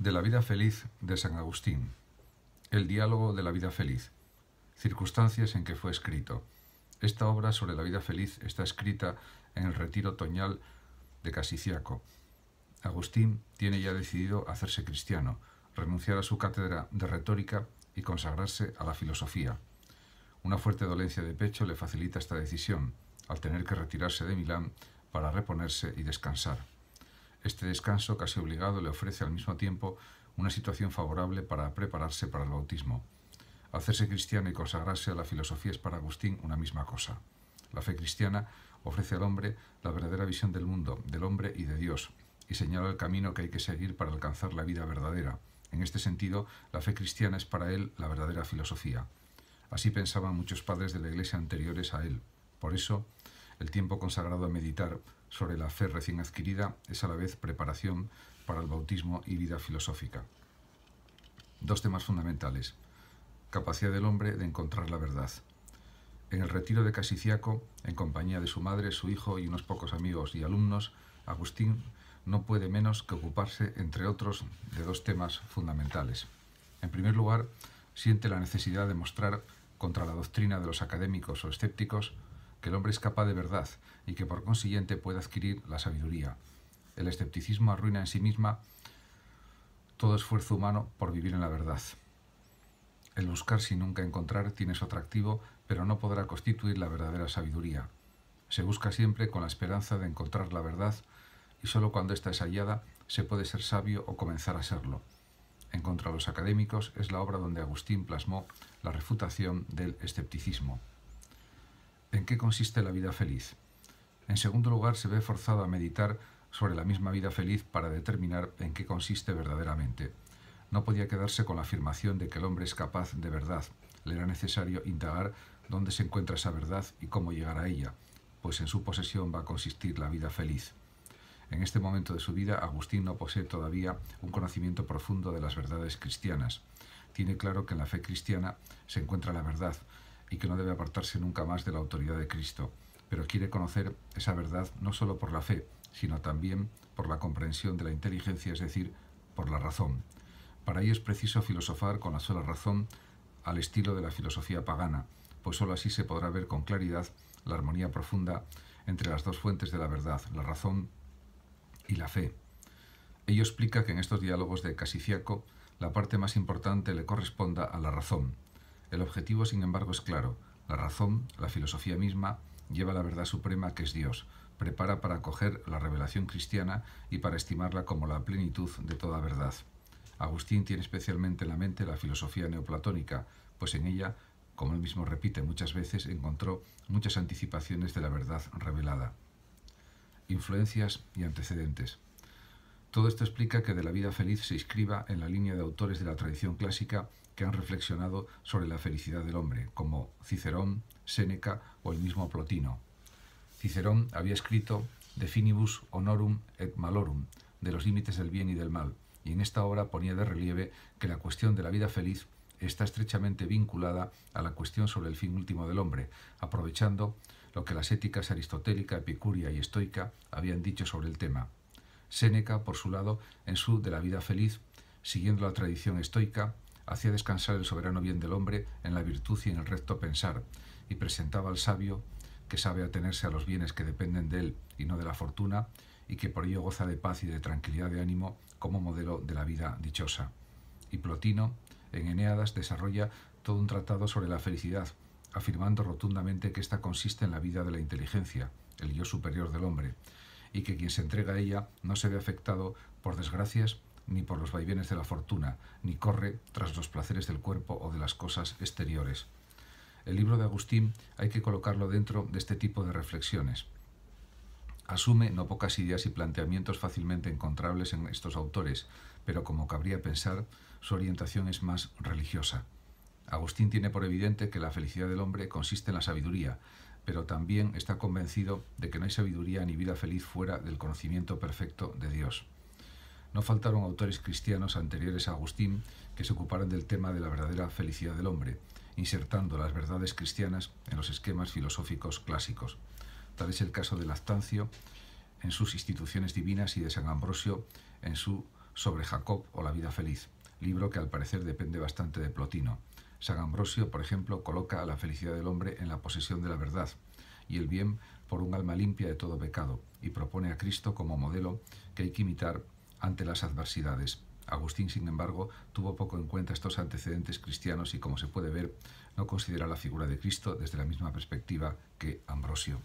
De la vida feliz de San Agustín. El diálogo de la vida feliz. Circunstancias en que fue escrito. Esta obra sobre la vida feliz está escrita en el retiro toñal de Casiciaco. Agustín tiene ya decidido hacerse cristiano, renunciar a su cátedra de retórica y consagrarse a la filosofía. Una fuerte dolencia de pecho le facilita esta decisión, al tener que retirarse de Milán para reponerse y descansar. Este descanso casi obligado le ofrece al mismo tiempo una situación favorable para prepararse para el bautismo. Hacerse cristiano y consagrarse a la filosofía es para Agustín una misma cosa. La fe cristiana ofrece al hombre la verdadera visión del mundo, del hombre y de Dios, y señala el camino que hay que seguir para alcanzar la vida verdadera. En este sentido, la fe cristiana es para él la verdadera filosofía. Así pensaban muchos padres de la Iglesia anteriores a él. Por eso, el tiempo consagrado a meditar sobre la fe recién adquirida es a la vez preparación para el bautismo y vida filosófica. Dos temas fundamentales. Capacidad del hombre de encontrar la verdad. En el retiro de Casiciaco, en compañía de su madre, su hijo y unos pocos amigos y alumnos, Agustín no puede menos que ocuparse, entre otros, de dos temas fundamentales. En primer lugar, siente la necesidad de mostrar, contra la doctrina de los académicos o escépticos, que el hombre es capaz de verdad y que por consiguiente puede adquirir la sabiduría. El escepticismo arruina en sí misma todo esfuerzo humano por vivir en la verdad. El buscar sin nunca encontrar tiene su atractivo, pero no podrá constituir la verdadera sabiduría. Se busca siempre con la esperanza de encontrar la verdad y sólo cuando ésta es hallada se puede ser sabio o comenzar a serlo. En contra de los académicos es la obra donde Agustín plasmó la refutación del escepticismo en qué consiste la vida feliz. En segundo lugar, se ve forzado a meditar sobre la misma vida feliz para determinar en qué consiste verdaderamente. No podía quedarse con la afirmación de que el hombre es capaz de verdad. Le era necesario indagar dónde se encuentra esa verdad y cómo llegar a ella, pues en su posesión va a consistir la vida feliz. En este momento de su vida, Agustín no posee todavía un conocimiento profundo de las verdades cristianas. Tiene claro que en la fe cristiana se encuentra la verdad, y que no debe apartarse nunca más de la autoridad de Cristo, pero quiere conocer esa verdad no solo por la fe, sino también por la comprensión de la inteligencia, es decir, por la razón. Para ello es preciso filosofar con la sola razón al estilo de la filosofía pagana, pues sólo así se podrá ver con claridad la armonía profunda entre las dos fuentes de la verdad, la razón y la fe. Ello explica que en estos diálogos de Casiciaco la parte más importante le corresponda a la razón, el objetivo, sin embargo, es claro. La razón, la filosofía misma, lleva la verdad suprema que es Dios, prepara para acoger la revelación cristiana y para estimarla como la plenitud de toda verdad. Agustín tiene especialmente en la mente la filosofía neoplatónica, pues en ella, como él mismo repite muchas veces, encontró muchas anticipaciones de la verdad revelada. Influencias y antecedentes. Todo esto explica que De la vida feliz se inscriba en la línea de autores de la tradición clásica que han reflexionado sobre la felicidad del hombre, como Cicerón, Séneca o el mismo Plotino. Cicerón había escrito De finibus honorum et malorum, de los límites del bien y del mal, y en esta obra ponía de relieve que la cuestión de la vida feliz está estrechamente vinculada a la cuestión sobre el fin último del hombre, aprovechando lo que las éticas aristotélica, epicúrea y estoica habían dicho sobre el tema. Séneca, por su lado, en su De la vida feliz, siguiendo la tradición estoica, hacía descansar el soberano bien del hombre en la virtud y en el recto pensar, y presentaba al sabio que sabe atenerse a los bienes que dependen de él y no de la fortuna, y que por ello goza de paz y de tranquilidad de ánimo como modelo de la vida dichosa. Y Plotino, en Eneadas, desarrolla todo un tratado sobre la felicidad, afirmando rotundamente que ésta consiste en la vida de la inteligencia, el yo superior del hombre, y que quien se entrega a ella no se ve afectado por desgracias ni por los vaivenes de la fortuna, ni corre tras los placeres del cuerpo o de las cosas exteriores. El libro de Agustín hay que colocarlo dentro de este tipo de reflexiones. Asume no pocas ideas y planteamientos fácilmente encontrables en estos autores, pero como cabría pensar, su orientación es más religiosa. Agustín tiene por evidente que la felicidad del hombre consiste en la sabiduría, pero también está convencido de que no hay sabiduría ni vida feliz fuera del conocimiento perfecto de Dios. No faltaron autores cristianos anteriores a Agustín que se ocuparan del tema de la verdadera felicidad del hombre, insertando las verdades cristianas en los esquemas filosóficos clásicos. Tal es el caso de Lactancio en sus instituciones divinas y de San Ambrosio en su Sobre Jacob o la vida feliz, libro que al parecer depende bastante de Plotino. San Ambrosio, por ejemplo, coloca a la felicidad del hombre en la posesión de la verdad y el bien por un alma limpia de todo pecado y propone a Cristo como modelo que hay que imitar ante las adversidades. Agustín, sin embargo, tuvo poco en cuenta estos antecedentes cristianos y, como se puede ver, no considera la figura de Cristo desde la misma perspectiva que Ambrosio.